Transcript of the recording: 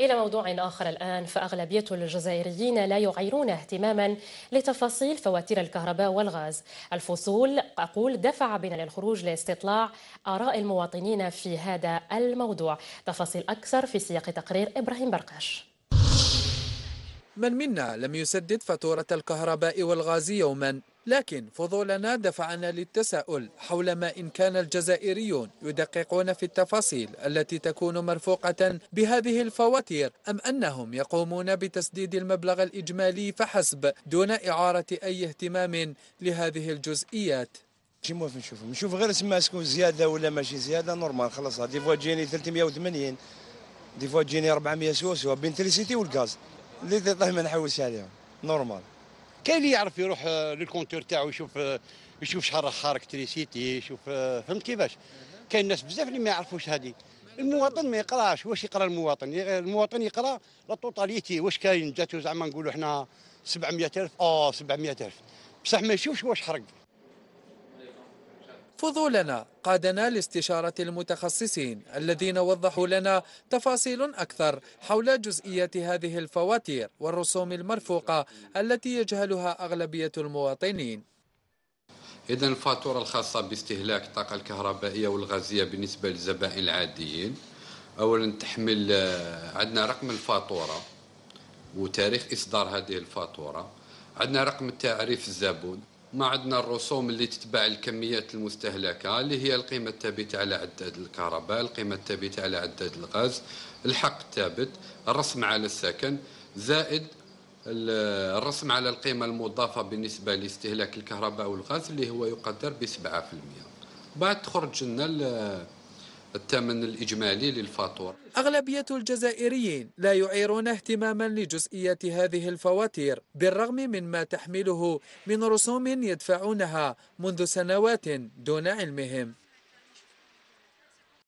إلى موضوع آخر الآن فأغلبية الجزائريين لا يعيرون اهتماما لتفاصيل فواتير الكهرباء والغاز الفصول أقول دفع بنا للخروج لاستطلاع آراء المواطنين في هذا الموضوع تفاصيل أكثر في سياق تقرير إبراهيم برقاش من منا لم يسدد فاتورة الكهرباء والغاز يوما لكن فضولنا دفعنا للتساؤل حول ما إن كان الجزائريون يدققون في التفاصيل التي تكون مرفوقة بهذه الفواتير أم أنهم يقومون بتسديد المبلغ الإجمالي فحسب دون إعارة أي اهتمام لهذه الجزئيات شي موافق نشوفهم نشوف غير اسمها سكون زياده ولا ماشي زياده نورمال خلاص دي فوا تجيني 380 دي فوا تجيني 400 سوسو بين تريسيتي والغاز اللي طيح ما نحوسش عليهم نورمال كاين اللي يعرف يروح آه، للكونتور تاعو يشوف آه، يشوف شحال راه خارج تريسيتي يشوف آه، فهمت كيفاش كاين ناس بزاف اللي ما يعرفوش هذه المواطن ما يقراش واش يقرا المواطن المواطن يقرا لا توتاليتي واش كاين جاتو زعما نقولوا حنا 700000 اه 700000 بصح ما يشوفش واش حرق فضولنا قادنا لاستشارة المتخصصين الذين وضحوا لنا تفاصيل أكثر حول جزئيات هذه الفواتير والرسوم المرفوقة التي يجهلها أغلبية المواطنين إذا الفاتورة الخاصة باستهلاك الطاقة الكهربائية والغازية بالنسبة للزبائن العاديين أولا تحمل آه، عندنا رقم الفاتورة وتاريخ إصدار هذه الفاتورة عندنا رقم التعريف الزبون ما عندنا الرسوم اللي تتبع الكميات المستهلكة اللي هي القيمة الثابتة على عداد الكهرباء القيمة الثابتة على عداد الغاز الحق الثابت الرسم على السكن زائد الرسم على القيمة المضافة بالنسبة لاستهلاك الكهرباء والغاز اللي هو يقدر ب 7% بعد تخرج لنا الثمن الإجمالي للفاتورة أغلبية الجزائريين لا يعيرون اهتماما لجزئيات هذه الفواتير بالرغم من ما تحمله من رسوم يدفعونها منذ سنوات دون علمهم